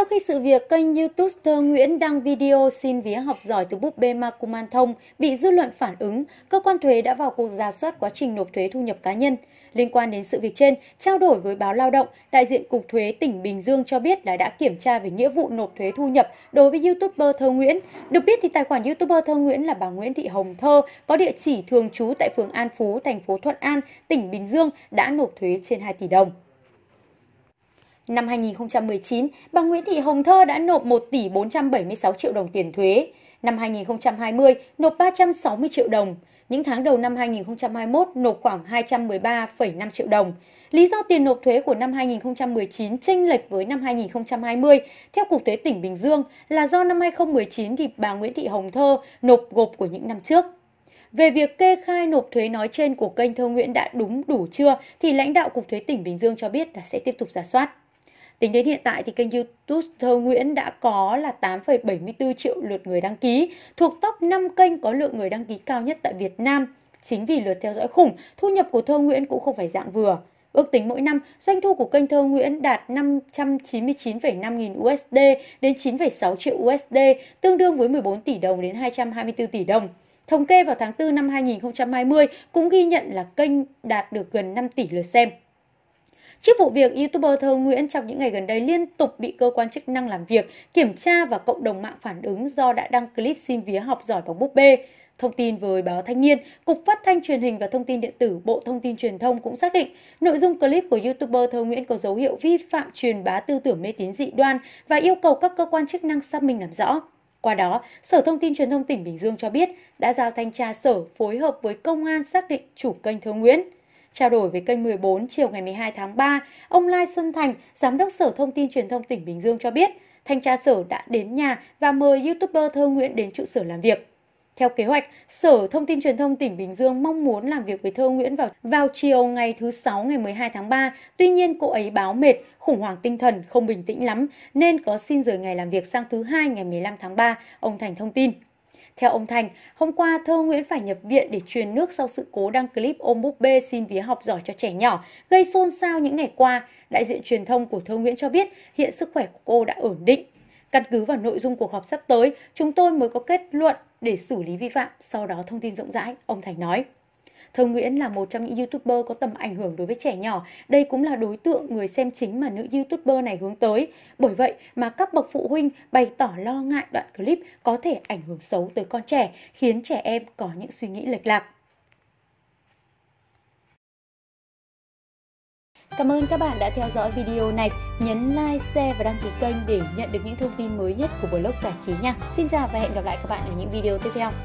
Sau khi sự việc kênh YouTube YouTuber Nguyễn đăng video xin vía học giỏi từ búp bê Makuman Thông bị dư luận phản ứng, cơ quan thuế đã vào cuộc ra soát quá trình nộp thuế thu nhập cá nhân. Liên quan đến sự việc trên, trao đổi với báo Lao động, đại diện Cục Thuế tỉnh Bình Dương cho biết là đã kiểm tra về nghĩa vụ nộp thuế thu nhập đối với YouTuber Thơ Nguyễn. Được biết thì tài khoản YouTuber Thơ Nguyễn là bà Nguyễn Thị Hồng Thơ, có địa chỉ thường trú tại phường An Phú, thành phố Thuận An, tỉnh Bình Dương đã nộp thuế trên 2 tỷ đồng. Năm 2019, bà Nguyễn Thị Hồng Thơ đã nộp 1 tỷ 476 triệu đồng tiền thuế. Năm 2020, nộp 360 triệu đồng. Những tháng đầu năm 2021 nộp khoảng 213,5 triệu đồng. Lý do tiền nộp thuế của năm 2019 chênh lệch với năm 2020 theo Cục Thuế tỉnh Bình Dương là do năm 2019 thì bà Nguyễn Thị Hồng Thơ nộp gộp của những năm trước. Về việc kê khai nộp thuế nói trên của kênh Thơ Nguyễn đã đúng đủ chưa thì lãnh đạo Cục Thuế tỉnh Bình Dương cho biết là sẽ tiếp tục giả soát. Tính đến hiện tại thì kênh YouTube Thơ Nguyễn đã có là 8,74 triệu lượt người đăng ký, thuộc top 5 kênh có lượng người đăng ký cao nhất tại Việt Nam. Chính vì lượt theo dõi khủng, thu nhập của Thơ Nguyễn cũng không phải dạng vừa. Ước tính mỗi năm, doanh thu của kênh Thơ Nguyễn đạt 599,5 nghìn USD đến 9,6 triệu USD, tương đương với 14 tỷ đồng đến 224 tỷ đồng. Thống kê vào tháng 4 năm 2020 cũng ghi nhận là kênh đạt được gần 5 tỷ lượt xem. Trước vụ việc YouTuber Thơ Nguyễn trong những ngày gần đây liên tục bị cơ quan chức năng làm việc, kiểm tra và cộng đồng mạng phản ứng do đã đăng clip xin vía học giỏi bóng búp bê. Thông tin với báo Thanh niên, Cục Phát thanh Truyền hình và Thông tin điện tử Bộ Thông tin Truyền thông cũng xác định nội dung clip của YouTuber Thơ Nguyễn có dấu hiệu vi phạm truyền bá tư tưởng mê tín dị đoan và yêu cầu các cơ quan chức năng xác minh làm rõ. Qua đó, Sở Thông tin Truyền thông tỉnh Bình Dương cho biết đã giao thanh tra sở phối hợp với công an xác định chủ kênh Thơ Nguyễn. Trao đổi với kênh 14 chiều ngày 12 tháng 3, ông Lai Xuân Thành, Giám đốc Sở Thông tin Truyền thông tỉnh Bình Dương cho biết, thanh tra sở đã đến nhà và mời YouTuber Thơ Nguyễn đến trụ sở làm việc. Theo kế hoạch, Sở Thông tin Truyền thông tỉnh Bình Dương mong muốn làm việc với Thơ Nguyễn vào, vào chiều ngày thứ Sáu ngày 12 tháng 3. Tuy nhiên, cô ấy báo mệt, khủng hoảng tinh thần, không bình tĩnh lắm, nên có xin rời ngày làm việc sang thứ Hai ngày 15 tháng 3, ông Thành thông tin. Theo ông Thành, hôm qua Thơ Nguyễn phải nhập viện để truyền nước sau sự cố đăng clip ôm búp bê xin vía học giỏi cho trẻ nhỏ, gây xôn xao những ngày qua. Đại diện truyền thông của Thơ Nguyễn cho biết hiện sức khỏe của cô đã ổn định. Căn cứ vào nội dung cuộc họp sắp tới, chúng tôi mới có kết luận để xử lý vi phạm, sau đó thông tin rộng rãi, ông Thành nói. Thông Nguyễn là một trong những YouTuber có tầm ảnh hưởng đối với trẻ nhỏ. Đây cũng là đối tượng người xem chính mà nữ YouTuber này hướng tới. Bởi vậy mà các bậc phụ huynh bày tỏ lo ngại đoạn clip có thể ảnh hưởng xấu tới con trẻ, khiến trẻ em có những suy nghĩ lệch lạc. Cảm ơn các bạn đã theo dõi video này. Nhấn like, share và đăng ký kênh để nhận được những thông tin mới nhất của blog giải trí nha. Xin chào và hẹn gặp lại các bạn ở những video tiếp theo.